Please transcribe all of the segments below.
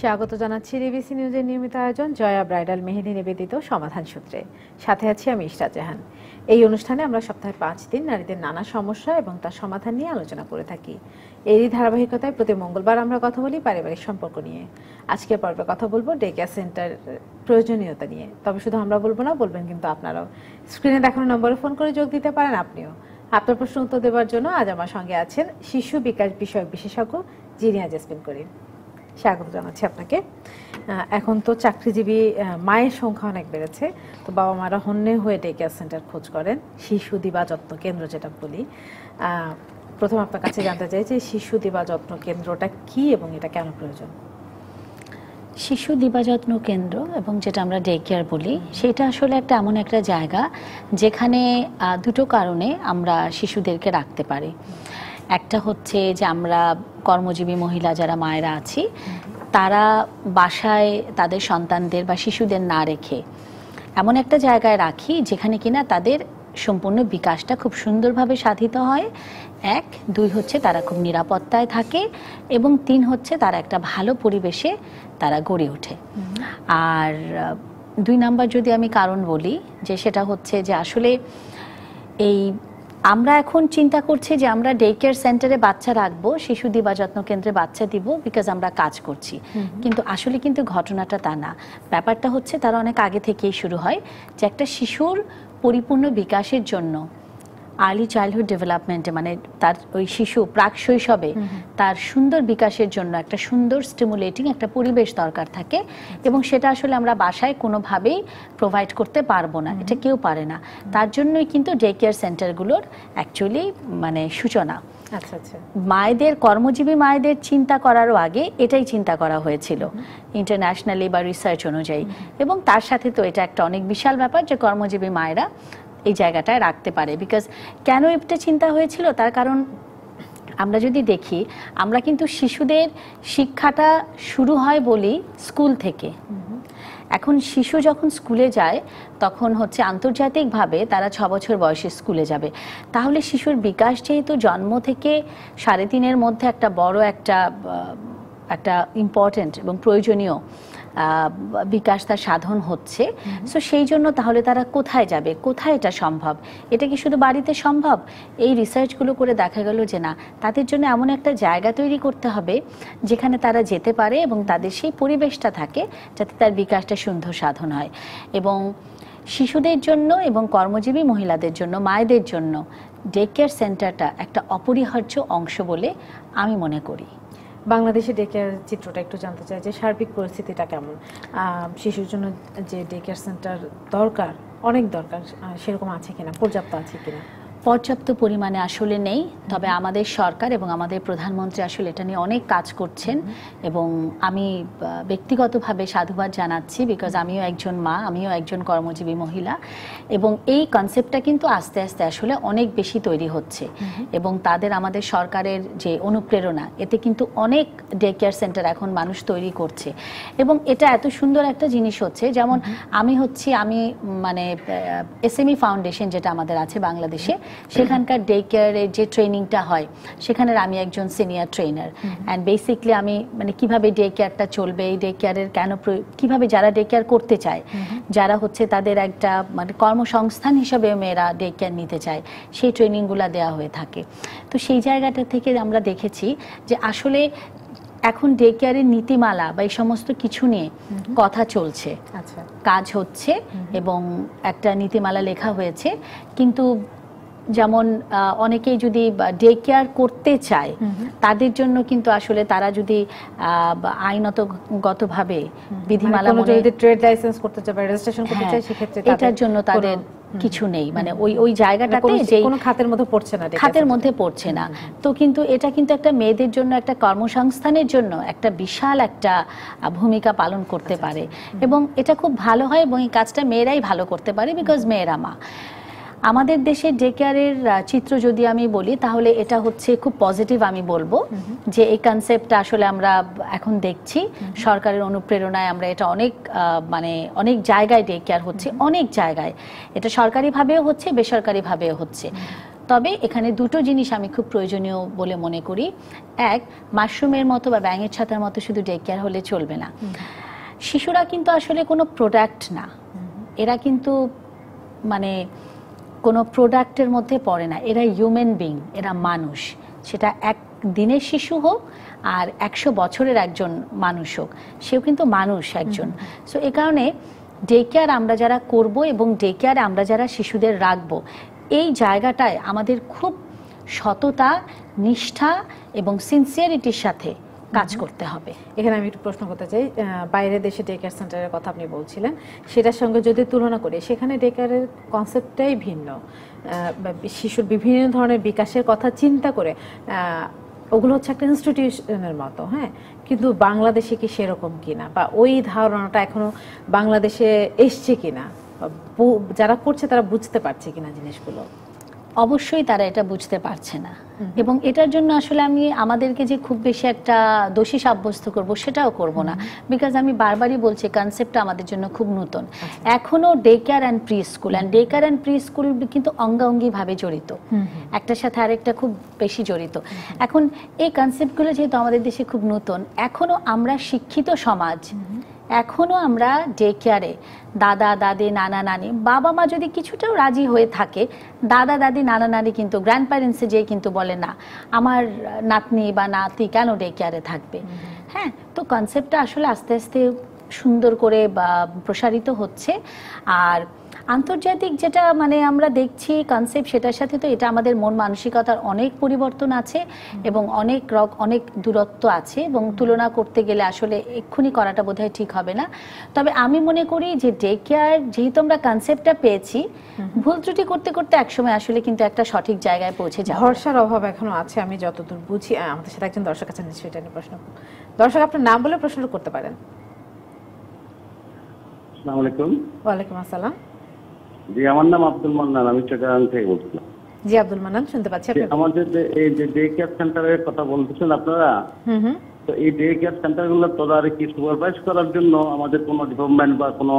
স্বাগত জানাচ্ছি ডিবিসি নিউজের নিয়মিত আয়োজন জয়া ব্রাইডাল মেহেদি নিবেদিত সমাধান সূত্রে সাথে আছি আমি ইশরা জাহান এই অনুষ্ঠানে আমরা সপ্তাহে পাঁচ দিন নারীদের নানা সমস্যা এবং তার সমাধান নিয়ে আলোচনা করে থাকি এরই ধারাবাহিকতায় প্রতি মঙ্গলবার আমরা কথা বলি পারিবারিক সম্পর্ক নিয়ে আজকে পর্বে কথা বলবো ডে কেয়ার সেন্টার প্রয়োজনীয়তা নিয়ে তবে শুধু আমরা বলবো না বলবেন কিন্তু আপনারাও স্ক্রিনে দেখানো নম্বরে ফোন করে যোগ দিতে পারেন আপনিও আপনার প্রশ্ন উত্তর দেওয়ার জন্য আজ আমার সঙ্গে আছেন শিশু বিকাশ বিষয়ক বিশেষজ্ঞ জিনিয়া জেসমিন করিম স্বাগত জানাচ্ছি আপনাকে এখন তো চাকরিজীবী মায়ের সংখ্যা অনেক বেড়েছে তো বাবা মারা হন্যে হয়ে ডে কেয়ার সেন্টার খোঁজ করেন শিশু দিবা যত্ন কেন্দ্র যেটা বলি প্রথম আপনার কাছে জানতে চাই যে শিশু দিবা যত্ন কেন্দ্রটা কি এবং এটা কেন প্রয়োজন শিশু দিবা যত্ন কেন্দ্র এবং যেটা আমরা ডে কেয়ার বলি সেটা আসলে একটা এমন একটা জায়গা যেখানে দুটো কারণে আমরা শিশুদেরকে রাখতে পারি একটা হচ্ছে যে আমরা কর্মজীবী মহিলা যারা মায়েরা আছি তারা বাসায় তাদের সন্তানদের বা শিশুদের না রেখে এমন একটা জায়গায় রাখি যেখানে কিনা তাদের সম্পূর্ণ বিকাশটা খুব সুন্দরভাবে সাধিত হয় এক দুই হচ্ছে তারা খুব নিরাপত্তায় থাকে এবং তিন হচ্ছে তারা একটা ভালো পরিবেশে তারা গড়ে ওঠে আর দুই নাম্বার যদি আমি কারণ বলি যে সেটা হচ্ছে যে আসলে এই আমরা এখন চিন্তা করছি যে আমরা ডে কেয়ার সেন্টারে বাচ্চা রাখবো শিশু দিবা যত্ন কেন্দ্রে বাচ্চা দিব বিকজ আমরা কাজ করছি কিন্তু আসলে কিন্তু ঘটনাটা তা না ব্যাপারটা হচ্ছে তারা অনেক আগে থেকেই শুরু হয় যে একটা শিশুর পরিপূর্ণ বিকাশের জন্য আর্লি চাইল্ডহুড ডেভেলপমেন্টে মানে তার ওই শিশু প্রাক শৈশবে তার সুন্দর বিকাশের জন্য একটা সুন্দর স্টিমুলেটিং একটা পরিবেশ দরকার থাকে এবং সেটা আসলে আমরা বাসায় কোনোভাবেই প্রোভাইড করতে পারবো না এটা কেউ পারে না তার জন্যই কিন্তু ডে কেয়ার সেন্টারগুলোর অ্যাকচুয়ালি মানে সূচনা আচ্ছা, আচ্ছা। মায়েদের কর্মজীবী মায়েদের চিন্তা করারও আগে এটাই চিন্তা করা হয়েছিল ইন্টারন্যাশনালি বা রিসার্চ অনুযায়ী এবং তার সাথে তো এটা একটা অনেক বিশাল ব্যাপার যে কর্মজীবী মায়েরা এই জায়গাটায় রাখতে পারে বিকজ কেন এটা চিন্তা হয়েছিল তার কারণ আমরা যদি দেখি আমরা কিন্তু শিশুদের শিক্ষাটা শুরু হয় বলি স্কুল থেকে এখন শিশু যখন স্কুলে যায় তখন হচ্ছে আন্তর্জাতিকভাবে তারা ছ বছর বয়সে স্কুলে যাবে তাহলে শিশুর বিকাশ যেহেতু জন্ম থেকে সাড়ে তিনের মধ্যে একটা বড় একটা একটা ইম্পর্ট্যান্ট এবং প্রয়োজনীয় বিকাশ তার সাধন হচ্ছে সো সেই জন্য তাহলে তারা কোথায় যাবে কোথায় এটা সম্ভব এটা কি শুধু বাড়িতে সম্ভব এই রিসার্চগুলো করে দেখা গেল যে না তাদের জন্য এমন একটা জায়গা তৈরি করতে হবে যেখানে তারা যেতে পারে এবং তাদের সেই পরিবেশটা থাকে যাতে তার বিকাশটা সুন্দর সাধন হয় এবং শিশুদের জন্য এবং কর্মজীবী মহিলাদের জন্য মায়েদের জন্য ডে কেয়ার সেন্টারটা একটা অপরিহার্য অংশ বলে আমি মনে করি বাংলাদেশে ডে কেয়ার চিত্রটা একটু জানতে চাই যে সার্বিক পরিস্থিতিটা কেমন শিশুর জন্য যে ডে কেয়ার সেন্টার দরকার অনেক দরকার সেরকম আছে কিনা পর্যাপ্ত আছে কিনা পর্যাপ্ত পরিমাণে আসলে নেই তবে আমাদের সরকার এবং আমাদের প্রধানমন্ত্রী আসলে এটা নিয়ে অনেক কাজ করছেন এবং আমি ব্যক্তিগতভাবে সাধুবাদ জানাচ্ছি বিকজ আমিও একজন মা আমিও একজন কর্মজীবী মহিলা এবং এই কনসেপ্টটা কিন্তু আস্তে আস্তে আসলে অনেক বেশি তৈরি হচ্ছে এবং তাদের আমাদের সরকারের যে অনুপ্রেরণা এতে কিন্তু অনেক ডে কেয়ার সেন্টার এখন মানুষ তৈরি করছে এবং এটা এত সুন্দর একটা জিনিস হচ্ছে যেমন আমি হচ্ছি আমি মানে এসএমই ফাউন্ডেশন e যেটা আমাদের আছে বাংলাদেশে সেখানকার ডে কেয়ারের যে ট্রেনিংটা হয় সেখানে আমি একজন সিনিয়র ট্রেনার অ্যান্ড বেসিকলি আমি মানে কিভাবে ডে কেয়ারটা চলবে এই ডে কেয়ারের কেন কিভাবে যারা ডে কেয়ার করতে চায় mm-hmm. যারা হচ্ছে তাদের একটা মানে কর্মসংস্থান হিসেবে মেয়েরা ডে কেয়ার নিতে চায় সেই ট্রেনিংগুলো দেওয়া হয়ে থাকে তো সেই জায়গাটা থেকে আমরা দেখেছি যে আসলে এখন ডে কেয়ারের নীতিমালা বা এই সমস্ত কিছু নিয়ে mm-hmm. কথা চলছে আচ্ছা। কাজ হচ্ছে mm-hmm. এবং একটা নীতিমালা লেখা হয়েছে কিন্তু যেমন অনেকেই যদি ডে কেয়ার করতে চায় তাদের জন্য কিন্তু আসলে তারা যদি আইনতগতভাবে মানে বিধিমালা মানে ট্রেড লাইসেন্স করতে চায় বা রেজিস্ট্রেশন করতে হ্যাঁ, চায় সেক্ষেত্রে এটার জন্য তাদের কিছু নেই মানে ওই ওই জায়গাটাতে মানে যে কোনো খাতের মধ্যে পড়ছে না খাতের মধ্যে পড়ছে না তো কিন্তু এটা কিন্তু একটা মেয়েদের জন্য একটা কর্মসংস্থানের জন্য একটা বিশাল একটা ভূমিকা পালন করতে আচ্ছা, পারে আচ্ছা। এবং এটা খুব ভালো হয় এবং এই কাজটা মেয়েরাই ভালো করতে পারে বিকজ মেয়েরা মা আমাদের দেশে ডে কেয়ারের চিত্র যদি আমি বলি তাহলে এটা হচ্ছে খুব পজিটিভ আমি বলবো যে এই কনসেপ্টটা আসলে আমরা এখন দেখছি সরকারের অনুপ্রেরণায় আমরা এটা অনেক মানে অনেক জায়গায় ডে কেয়ার হচ্ছে অনেক জায়গায় এটা সরকারিভাবেও হচ্ছে বেসরকারিভাবেও হচ্ছে তবে এখানে দুটো জিনিস আমি খুব প্রয়োজনীয় বলে মনে করি এক মাশরুমের মতো বা ব্যাঙের ছাতার মতো শুধু ডে কেয়ার হলে চলবে না শিশুরা কিন্তু আসলে কোনো প্রোডাক্ট না এরা কিন্তু মানে কোনো প্রোডাক্টের মধ্যে পড়ে না এরা হিউম্যান বিং এরা মানুষ সেটা এক দিনের শিশু হোক আর একশো বছরের একজন মানুষ হোক সেও কিন্তু মানুষ একজন সো এ কারণে ডে কেয়ার আমরা যারা করব এবং ডে কেয়ারে আমরা যারা শিশুদের রাখব এই জায়গাটায় আমাদের খুব সততা নিষ্ঠা এবং সিনসিয়ারিটির সাথে কাজ করতে হবে এখানে আমি একটু প্রশ্ন করতে চাই বাইরে দেশে ডে কেয়ার সেন্টারের কথা আপনি বলছিলেন সেটার সঙ্গে যদি তুলনা করি সেখানে ডে কেয়ারের কনসেপ্টটাই ভিন্ন শিশুর বিভিন্ন ধরনের বিকাশের কথা চিন্তা করে ওগুলো হচ্ছে একটা ইনস্টিটিউশনের মতো হ্যাঁ কিন্তু বাংলাদেশে কি সেরকম কিনা বা ওই ধারণাটা এখনো বাংলাদেশে এসছে কিনা যারা করছে তারা বুঝতে পারছে কিনা জিনিসগুলো অবশ্যই তারা এটা বুঝতে পারছে না এবং এটার জন্য আসলে আমি আমাদেরকে যে খুব বেশি একটা দোষী সাব্যস্ত করব সেটাও করব না বিকজ আমি বারবারই বলছি কনসেপ্টটা আমাদের জন্য খুব নতুন এখনও day care and preschool and day care and preschool কিন্তু অঙ্গাঙ্গিভাবে জড়িত একটার সাথে আরেকটা খুব বেশি জড়িত এখন এই কনসেপ্টগুলো যেহেতু আমাদের দেশে খুব নতুন এখনও আমরা শিক্ষিত সমাজ এখনও আমরা ডে কেয়ারে দাদা দাদি নানা নানি বাবা মা যদি কিছুটাও রাজি হয়ে থাকে দাদা দাদি নানা নানি কিন্তু গ্র্যান্ড প্যারেন্টসে যেয়ে কিন্তু বলে না আমার নাতনি বা নাতি কেন ডে কেয়ারে থাকবে হ্যাঁ তো কনসেপ্টটা আসলে আস্তে আস্তে সুন্দর করে বা প্রসারিত হচ্ছে আর আন্তর্জাতিক যেটা মানে আমরা দেখছি কনসেপ্ট সেটার সাথে তো এটা আমাদের মন মানসিকতার অনেক পরিবর্তন আছে এবং অনেক রক অনেক দূরত্ব আছে এবং তুলনা করতে গেলে আসলে এক্ষুনি করাটা বোধহয় ঠিক হবে না তবে আমি মনে করি যে ডে কেয়ার যেহেতু আমরা কনসেপ্টটা পেয়েছি ভুল ত্রুটি করতে করতে একসময় আসলে কিন্তু একটা সঠিক জায়গায় পৌঁছে যায় ভরসার অভাব এখনো আছে আমি যতদূর বুঝি আমাদের সাথে একজন দর্শক আছেন নিশ্চয়ই এটা নিয়ে প্রশ্ন দর্শক আপনার নাম বলে প্রশ্ন করতে পারেন আসসালামু আলাইকুম ওয়ালাইকুম আসসালাম জি আমার নাম আব্দুল মান্নান আমি চট্টগ্রাম থেকে বলছিলাম জি আব্দুল মান্নান শুনতে পাচ্ছি আমাদের এই যে ডে কেয়ার সেন্টারের কথা বলতেছেন আপনারা তো এই ডে কেয়ার তদারকি সুপারভাইজ করার জন্য আমাদের কোনো ডিপার্টমেন্ট বা কোনো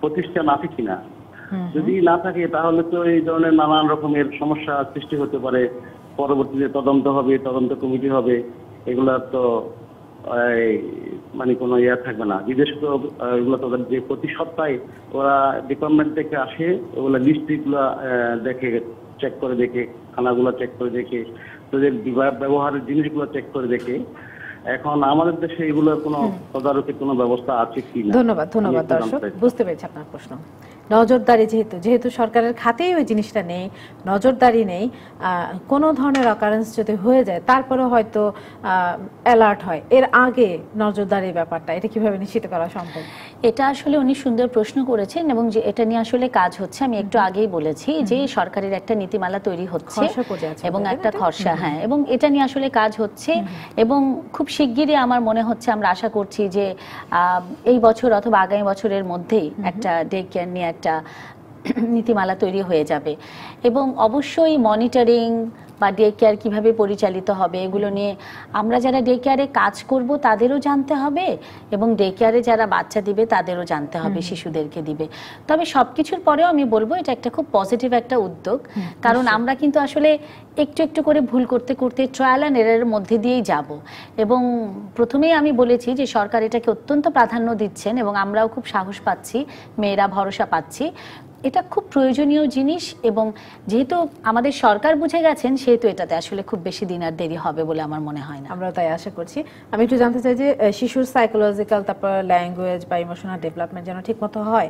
প্রতিষ্ঠান আছে কিনা যদি না থাকে তাহলে তো এই ধরনের নানান রকমের সমস্যা সৃষ্টি হতে পারে পরবর্তীতে তদন্ত হবে তদন্ত কমিটি হবে এগুলা তো মানে কোনো ইয়ে থাকবে না বিদেশ তো ওগুলো তো যে প্রতি সপ্তাহে ওরা ডিপার্টমেন্ট থেকে আসে ওগুলো লিস্টগুলো দেখে চেক করে দেখে খানাগুলো চেক করে দেখে তোদের ব্যবহারের জিনিসগুলো চেক করে দেখে এখন আমাদের দেশে এগুলোর কোনো তদারকির কোনো ব্যবস্থা আছে কি ধন্যবাদ ধন্যবাদ দর্শক বুঝতে পেরেছি আপনার প্রশ্ন নজরদারি যেহেতু যেহেতু সরকারের খাতেই ওই জিনিসটা নেই নজরদারি নেই কোনো ধরনের অকারেন্স যদি হয়ে যায় তারপরে হয়তো অ্যালার্ট হয় এর আগে নজরদারির ব্যাপারটা এটা কিভাবে নিশ্চিত করা সম্ভব এটা আসলে উনি সুন্দর প্রশ্ন করেছেন এবং যে এটা নিয়ে আসলে কাজ হচ্ছে আমি একটু আগেই বলেছি যে সরকারের একটা নীতিমালা তৈরি হচ্ছে এবং একটা খরচা হ্যাঁ এবং এটা নিয়ে আসলে কাজ হচ্ছে এবং খুব শিগগিরই আমার মনে হচ্ছে আমরা আশা করছি যে এই বছর অথবা আগামী বছরের মধ্যেই একটা ডে কেয়ার নিয়ে একটা নীতিমালা তৈরি হয়ে যাবে এবং অবশ্যই মনিটরিং বা ডে কেয়ার কীভাবে পরিচালিত হবে এগুলো নিয়ে আমরা যারা ডে কেয়ারে কাজ করব তাদেরও জানতে হবে এবং ডে কেয়ারে যারা বাচ্চা দিবে তাদেরও জানতে হবে শিশুদেরকে দিবে তবে সব কিছুর পরেও আমি বলবো এটা একটা খুব পজিটিভ একটা উদ্যোগ কারণ আমরা কিন্তু আসলে একটু একটু করে ভুল করতে করতে ট্রায়াল অ্যান্ড এরারের মধ্যে দিয়েই যাব এবং প্রথমেই আমি বলেছি যে সরকার এটাকে অত্যন্ত প্রাধান্য দিচ্ছেন এবং আমরাও খুব সাহস পাচ্ছি মেয়েরা ভরসা পাচ্ছি এটা খুব প্রয়োজনীয় জিনিস এবং যেহেতু আমাদের সরকার বুঝে গেছেন সেহেতু এটাতে আসলে খুব বেশি দিন আর দেরি হবে বলে আমার মনে হয় না আমরা তাই আশা করছি আমি একটু জানতে চাই যে শিশুর সাইকোলজিক্যাল তারপর ল্যাঙ্গুয়েজ বা ইমোশনাল ডেভেলপমেন্ট যেন মতো হয়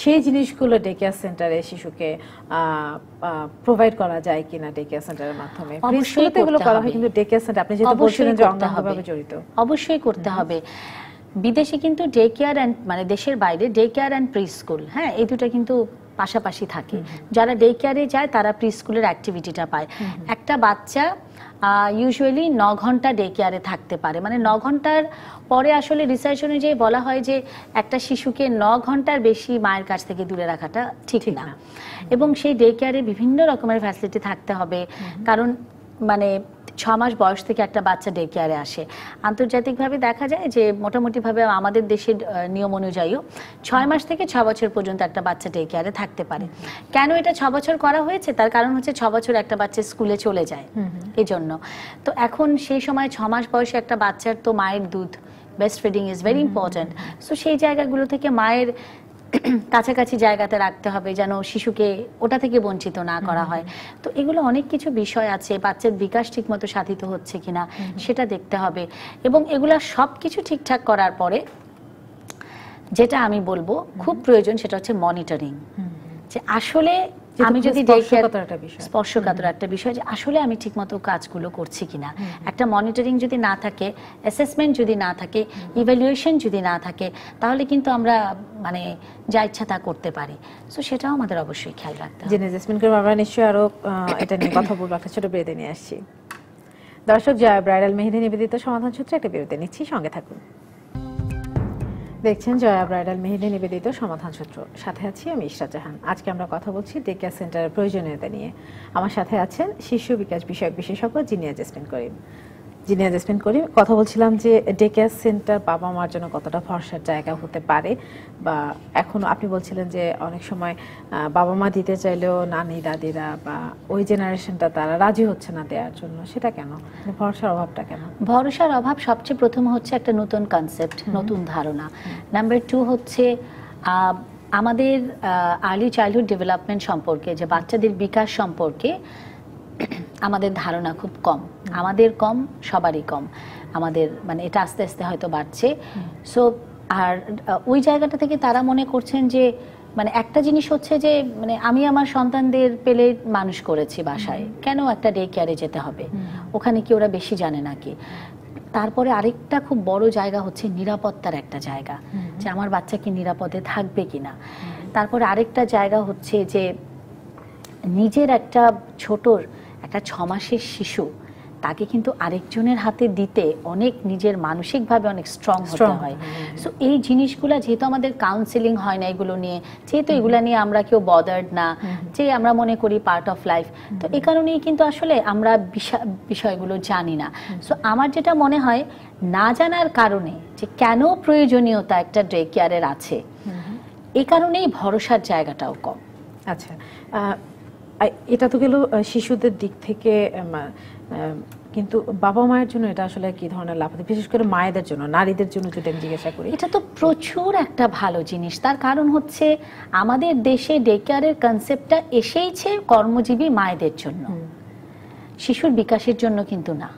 সেই জিনিসগুলো ডে কেয়ার সেন্টারে শিশুকে প্রোভাইড করা যায় কিনা ডে কেয়ার সেন্টারের মাধ্যমে অবশ্যই এগুলো করা হয় কিন্তু সেন্টার আপনি বলছিলেন যে জড়িত অবশ্যই করতে হবে বিদেশে কিন্তু ডে কেয়ার অ্যান্ড মানে দেশের বাইরে day care and preschool হ্যাঁ এই দুটা কিন্তু পাশাপাশি থাকে যারা ডে কেয়ারে যায় তারা প্রি স্কুলের অ্যাক্টিভিটিটা পায় একটা বাচ্চা ইউজুয়ালি ন ঘন্টা ডে কেয়ারে থাকতে পারে মানে ন ঘন্টার পরে আসলে রিসার্চ অনুযায়ী বলা হয় যে একটা শিশুকে ন ঘন্টার বেশি মায়ের কাছ থেকে দূরে রাখাটা ঠিক না এবং সেই ডে কেয়ারে বিভিন্ন রকমের ফ্যাসিলিটি থাকতে হবে কারণ মানে ছ মাস বয়স থেকে একটা বাচ্চা ডে কেয়ারে আসে আন্তর্জাতিকভাবে দেখা যায় যে মোটামুটিভাবে আমাদের দেশের নিয়ম অনুযায়ীও ছয় মাস থেকে ছ বছর পর্যন্ত একটা বাচ্চা ডে কেয়ারে থাকতে পারে কেন এটা ছ বছর করা হয়েছে তার কারণ হচ্ছে ছ বছর একটা বাচ্চা স্কুলে চলে যায় এই জন্য তো এখন সেই সময় ছ মাস বয়সে একটা বাচ্চার তো মায়ের দুধ breastfeeding is very important so সেই জায়গাগুলো থেকে মায়ের কাছাকাছি জায়গাতে রাখতে হবে যেন শিশুকে ওটা থেকে বঞ্চিত না করা হয় তো এগুলো অনেক কিছু বিষয় আছে বাচ্চার বিকাশ ঠিকমতো সাধিত হচ্ছে কিনা সেটা দেখতে হবে এবং এগুলো সব কিছু ঠিকঠাক করার পরে যেটা আমি বলবো খুব প্রয়োজন সেটা হচ্ছে মনিটরিং যে আসলে আমি যদি স্পর্শকাতর একটা বিষয় যে আসলে আমি ঠিকমতো কাজগুলো করছি কিনা একটা মনিটরিং যদি না থাকে অ্যাসেসমেন্ট যদি না থাকে ইভ্যালুয়েশন যদি না থাকে তাহলে কিন্তু আমরা মানে যা ইচ্ছা তা করতে পারি সো সেটাও আমাদের অবশ্যই খেয়াল রাখতে হবে জেনে জেসমিন করে আমরা নিশ্চয়ই আরো এটা নিয়ে কথা বলবো একটা ছোট বিরতি নিয়ে আসছি দর্শক জয় ব্রাইডাল মেহেদি নিবেদিত সমাধান সূত্রে একটা বিরতি নিচ্ছি সঙ্গে থাকুন দেখছেন জয়া ব্রাইডাল মেহেদি নিবেদিত সমাধান সূত্র সাথে আছি আমি ইশরা জাহান আজকে আমরা কথা বলছি ডে কেয়ার সেন্টারের প্রয়োজনীয়তা নিয়ে আমার সাথে আছেন শিশু বিকাশ বিষয়ক বিশেষজ্ঞ জিনিয়া জেসমিন করিম জিনিয়া জেসমিন করিম কথা বলছিলাম যে ডে কেয়ার সেন্টার বাবা মার জন্য কতটা ভরসার জায়গা হতে পারে বা এখন আপনি বলছিলেন যে অনেক সময় বাবা মা দিতে চাইলেও নানি দাদিরা বা ওই জেনারেশনটা তারা রাজি হচ্ছে না দেওয়ার জন্য সেটা কেন মানে ভরসার অভাবটা কেন ভরসার অভাব সবচেয়ে প্রথম হচ্ছে একটা নতুন কনসেপ্ট নতুন ধারণা নাম্বার টু হচ্ছে আমাদের আর্লি চাইল্ডহুড ডেভেলপমেন্ট সম্পর্কে যে বাচ্চাদের বিকাশ সম্পর্কে আমাদের ধারণা খুব কম আমাদের কম সবারই কম আমাদের মানে এটা আস্তে আস্তে হয়তো বাড়ছে সো আর ওই জায়গাটা থেকে তারা মনে করছেন যে মানে একটা জিনিস হচ্ছে যে মানে আমি আমার সন্তানদের পেলে মানুষ করেছি বাসায় কেন একটা ডে কেয়ারে যেতে হবে ওখানে কি ওরা বেশি জানে নাকি তারপরে আরেকটা খুব বড় জায়গা হচ্ছে নিরাপত্তার একটা জায়গা যে আমার বাচ্চা কি নিরাপদে থাকবে কি না তারপরে আরেকটা জায়গা হচ্ছে যে নিজের একটা ছোটর একটা ছমাসের শিশু তাকে কিন্তু আরেকজনের হাতে দিতে অনেক নিজের মানসিকভাবে অনেক স্ট্রং হতে হয় সো এই জিনিসগুলো যেহেতু আমাদের কাউন্সেলিং হয় না এগুলো নিয়ে যেহেতু এগুলো নিয়ে আমরা কেউ বদার্ড না যে আমরা মনে করি পার্ট অফ লাইফ তো এ কারণেই কিন্তু আসলে আমরা বিষয়গুলো জানি না সো আমার যেটা মনে হয় না জানার কারণে যে কেন প্রয়োজনীয়তা একটা ডে কেয়ারের আছে এ কারণেই ভরসার জায়গাটাও কম আচ্ছা এটা তো গেল শিশুদের দিক থেকে কিন্তু বাবা মায়ের জন্য এটা আসলে কি ধরনের লাভ হতে বিশেষ করে মায়েদের জন্য নারীদের জন্য যদি আমি জিজ্ঞাসা করি এটা তো প্রচুর একটা ভালো জিনিস তার কারণ হচ্ছে আমাদের দেশে ডেকেয়ারের কনসেপ্টটা এসেইছে কর্মজীবী মায়েদের জন্য শিশুর বিকাশের জন্য কিন্তু না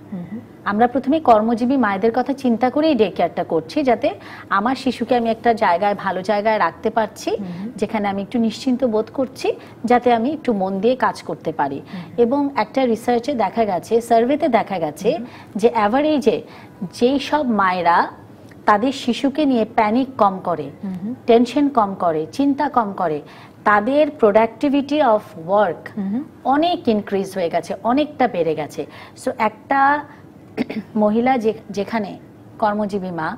আমরা প্রথমে কর্মজীবী মায়েদের কথা চিন্তা করেই ডে কেয়ারটা করছি যাতে আমার শিশুকে আমি একটা জায়গায় ভালো জায়গায় রাখতে পারছি যেখানে আমি একটু নিশ্চিন্ত বোধ করছি যাতে আমি একটু মন দিয়ে কাজ করতে পারি এবং একটা রিসার্চে দেখা গেছে সার্ভেতে দেখা গেছে যে অ্যাভারেজে যেই সব মায়েরা তাদের শিশুকে নিয়ে প্যানিক কম করে টেনশন কম করে চিন্তা কম করে তাদের প্রোডাক্টিভিটি অফ ওয়ার্ক অনেক ইনক্রিজ হয়ে গেছে অনেকটা বেড়ে গেছে সো একটা মহিলা যেখানে কর্মজীবী মা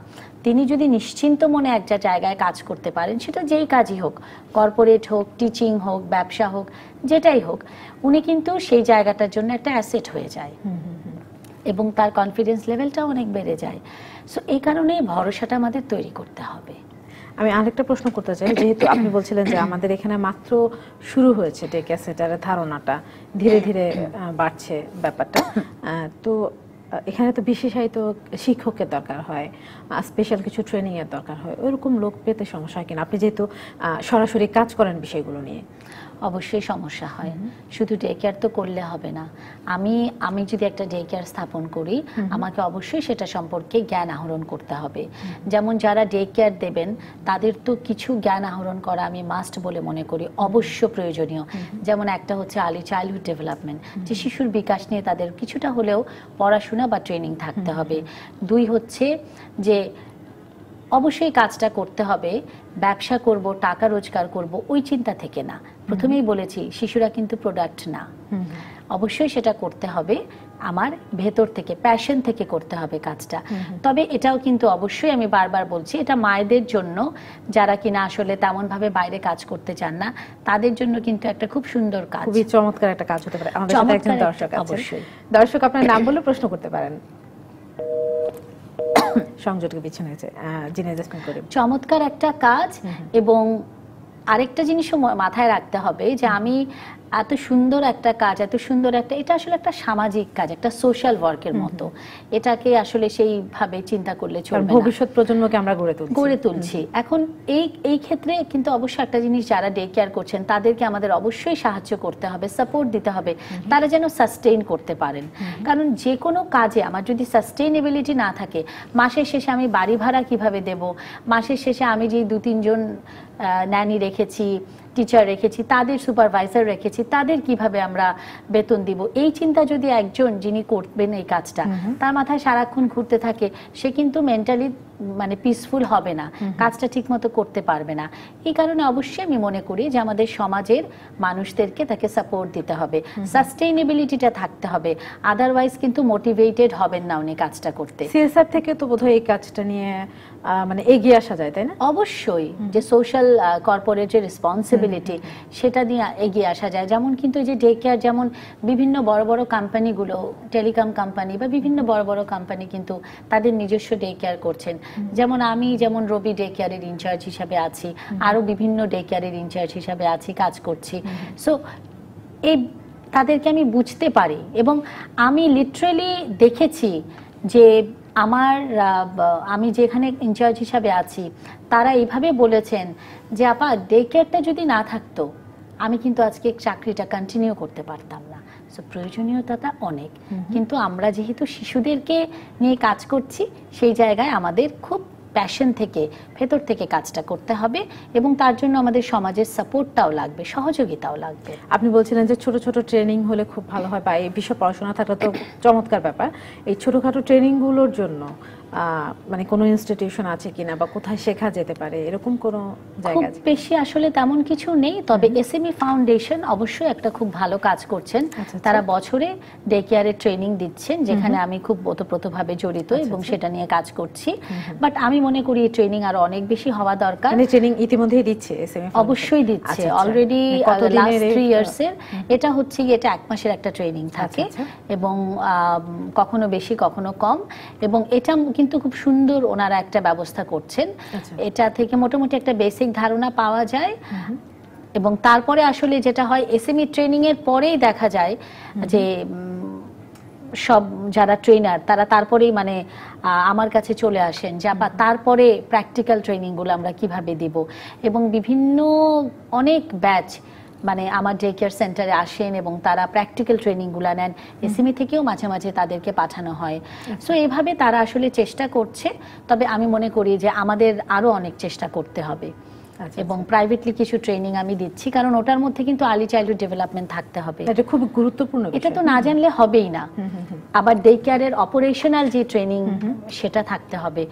তিনি যদি নিশ্চিন্ত মনে একটা জায়গায় কাজ করতে পারেন সেটা যেই কাজই হোক কর্পোরেট হোক টিচিং হোক ব্যবসা হোক যেটাই হোক উনি কিন্তু সেই জায়গাটার জন্য একটা অ্যাসেট হয়ে যায় এবং তার কনফিডেন্স লেভেলটা অনেক বেড়ে যায় সো এই কারণে ভরসাটা আমাদের তৈরি করতে হবে আমি আরেকটা প্রশ্ন করতে চাই যেহেতু আপনি বলছিলেন যে আমাদের এখানে মাত্র শুরু হয়েছে টেক অ্যাসেটারের ধারণাটা ধীরে ধীরে বাড়ছে ব্যাপারটা তো এখানে তো বিশেষায়িত শিক্ষকের দরকার হয় স্পেশাল কিছু ট্রেনিংয়ের দরকার হয় ওইরকম লোক পেতে সমস্যা হয় কিনা আপনি যেহেতু সরাসরি কাজ করেন বিষয়গুলো নিয়ে অবশ্যই সমস্যা হয় শুধু ডে কেয়ার তো করলে হবে না আমি আমি যদি একটা ডে কেয়ার স্থাপন করি আমাকে অবশ্যই সেটা সম্পর্কে জ্ঞান আহরণ করতে হবে যেমন যারা ডে কেয়ার দেবেন তাদের তো কিছু জ্ঞান আহরণ করা আমি মাস্ট বলে মনে করি অবশ্য প্রয়োজনীয় যেমন একটা হচ্ছে আলি চাইল্ডহুড ডেভেলপমেন্ট যে শিশুর বিকাশ নিয়ে তাদের কিছুটা হলেও পড়াশোনা বা ট্রেনিং থাকতে হবে দুই হচ্ছে যে অবশ্যই কাজটা করতে হবে ব্যবসা করব টাকা রোজগার করব ওই চিন্তা থেকে না প্রথমেই বলেছি শিশুরা কিন্তু প্রোডাক্ট না অবশ্যই সেটা করতে হবে আমার ভেতর থেকে প্যাশন থেকে করতে হবে কাজটা তবে এটাও কিন্তু অবশ্যই আমি বারবার বলছি এটা মায়েদের জন্য যারা কিনা আসলে তেমন ভাবে বাইরে কাজ করতে চান না তাদের জন্য কিন্তু একটা খুব সুন্দর কাজ খুবই চমৎকার একটা কাজ হতে পারে আমাদের সাথে একজন দর্শক আছে দর্শক আপনার নাম বলে প্রশ্ন করতে পারেন সংযোগের পিছনে জিনে জেসমিন করে চমৎকার একটা কাজ এবং আরেকটা জিনিসও মাথায় রাখতে হবে যে আমি এত সুন্দর একটা কাজ এত সুন্দর একটা এটা আসলে একটা সামাজিক কাজ একটা সোশ্যাল ওয়ার্কের মতো এটাকে আসলে সেইভাবে চিন্তা করলে চলবে ভবিষ্যৎ প্রজন্মকে আমরা গড়ে তুলছি গড়ে তুলছি এখন এই এই ক্ষেত্রে কিন্তু অবশ্যই একটা জিনিস যারা ডে কেয়ার করছেন তাদেরকে আমাদের অবশ্যই সাহায্য করতে হবে সাপোর্ট দিতে হবে তারা যেন সাস্টেইন করতে পারেন কারণ যে কোনো কাজে আমার যদি সাস্টেইনেবিলিটি না থাকে মাসের শেষে আমি বাড়ি ভাড়া কিভাবে দেব মাসের শেষে আমি যেই দু তিনজন ন্যানি রেখেছি টিচার রেখেছি তাদের সুপারভাইজার রেখেছি তাদের কিভাবে আমরা বেতন দিব এই চিন্তা যদি একজন যিনি করবেন এই কাজটা তার মাথায় সারাক্ষণ ঘুরতে থাকে সে কিন্তু মেন্টালি মানে পিসফুল হবে না কাজটা ঠিক মতো করতে পারবে না এই কারণে অবশ্যই আমি মনে করি যে আমাদের সমাজের মানুষদেরকে তাকে সাপোর্ট দিতে হবে সাস্টেইনেবিলিটিটা থাকতে হবে আদারওয়াইজ কিন্তু মোটিভেটেড হবেন না উনি কাজটা করতে সিএসআর থেকে তো বোধহয় এই কাজটা নিয়ে মানে এগিয়ে আসা যায় তাই না অবশ্যই যে সোশ্যাল কর্পোরেট যে রেসপন্সিবিলিটি সেটা নিয়ে এগিয়ে আসা যায় যেমন কিন্তু যে ডে কেয়ার যেমন বিভিন্ন বড় বড় কোম্পানিগুলো টেলিকম কোম্পানি বা বিভিন্ন বড় বড় কোম্পানি কিন্তু তাদের নিজস্ব ডে কেয়ার করছেন যেমন আমি যেমন রবি ডে কেয়ারের ইনচার্জ হিসাবে আছি আরও বিভিন্ন ডে কেয়ারের ইনচার্জ হিসাবে আছি কাজ করছি সো এই তাদেরকে আমি বুঝতে পারি এবং আমি লিটারেলি দেখেছি যে আমার আমি যেখানে ইনচার্জ হিসাবে আছি তারা এইভাবে বলেছেন যে আপা ডে কেয়ারটা যদি না থাকতো আমি কিন্তু আজকে চাকরিটা কন্টিনিউ করতে পারতাম না প্রয়োজনীয়তাটা অনেক কিন্তু আমরা যেহেতু শিশুদেরকে নিয়ে কাজ করছি সেই জায়গায় আমাদের খুব প্যাশন থেকে ভেতর থেকে কাজটা করতে হবে এবং তার জন্য আমাদের সমাজের সাপোর্টটাও লাগবে সহযোগিতাও লাগবে আপনি বলছিলেন যে ছোট ছোট ট্রেনিং হলে খুব ভালো হয় বা এই বিষয়ে পড়াশোনা থাকা তো চমৎকার ব্যাপার এই ছোটোখাটো ট্রেনিংগুলোর জন্য মানে কোনো ইনস্টিটিউশন আছে কিনা বা কোথায় শেখা যেতে পারে এরকম কোনো জায়গা খুব বেশি আসলে তেমন কিছু নেই তবে এসএমই ফাউন্ডেশন e অবশ্যই একটা খুব ভালো কাজ করছেন আচ্ছা, আচ্ছা। তারা বছরে ডে কেয়ারে ট্রেনিং দিচ্ছেন যেখানে আমি খুব ওতপ্রোতভাবে জড়িত আচ্ছা, এবং সেটা নিয়ে কাজ করছি বাট আমি মনে করি এই ট্রেনিং আর অনেক বেশি হওয়া দরকার মানে ট্রেনিং ইতিমধ্যেই দিচ্ছে এসএমই e অবশ্যই দিচ্ছে অলরেডি লাস্ট 3 ইয়ার্স এর এটা হচ্ছে এটা এক মাসের একটা ট্রেনিং থাকে এবং কখনো বেশি কখনো কম এবং এটা কিন্তু কিন্তু খুব সুন্দর ওনারা একটা ব্যবস্থা করছেন আচ্ছা। এটা থেকে মোটামুটি একটা বেসিক ধারণা পাওয়া যায় এবং তারপরে আসলে যেটা হয় এসএমই ট্রেনিং e এর পরেই দেখা যায় যে সব যারা ট্রেনার তারা তারপরেই মানে আমার কাছে চলে আসেন যে বা তারপরে প্র্যাকটিক্যাল ট্রেনিংগুলো আমরা কিভাবে দেব এবং বিভিন্ন অনেক ব্যাচ মানে আমার ডে কেয়ার সেন্টারে আসেন এবং তারা প্র্যাকটিক্যাল ট্রেনিংগুলো নেন এসএমই থেকেও মাঝে মাঝে তাদেরকে পাঠানো হয় সো আচ্ছা। এভাবে তারা আসলে চেষ্টা করছে তবে আমি মনে করি যে আমাদের আরও অনেক চেষ্টা করতে হবে আচ্ছা, এবং প্রাইভেটলি কিছু ট্রেনিং আমি দিচ্ছি কারণ ওটার মধ্যে কিন্তু আর্লি চাইল্ডহুড ডেভেলপমেন্ট থাকতে হবে এটা খুব গুরুত্বপূর্ণ এটা তো না জানলে হবেই না আবার ডে কেয়ারের অপারেশনাল যে ট্রেনিং সেটা থাকতে হবে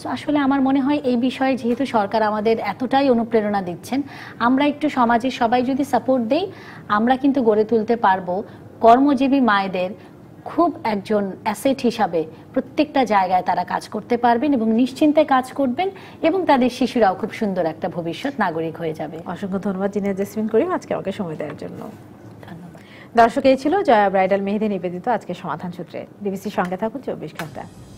সো আসলে আমার মনে হয় এই বিষয়ে যেহেতু সরকার আমাদের এতটাই অনুপ্রেরণা দিচ্ছেন আমরা একটু সমাজের সবাই যদি সাপোর্ট দেই আমরা কিন্তু গড়ে তুলতে পারবো কর্মজীবী মায়েদের খুব একজন অ্যাসেট হিসাবে প্রত্যেকটা জায়গায় তারা কাজ করতে পারবেন এবং নিশ্চিন্তে কাজ করবেন এবং তাদের শিশুরাও খুব সুন্দর একটা ভবিষ্যৎ নাগরিক হয়ে যাবে অসংখ্য ধন্যবাদ জিনিয়া জেসমিন করিম আজকে আমাকে সময় দেওয়ার জন্য দর্শক এই ছিল জয়া ব্রাইডাল মেহেদি নিবেদিত আজকে সমাধান সূত্রে বিবিসির সঙ্গে থাকুন চব্বিশ ঘন্টা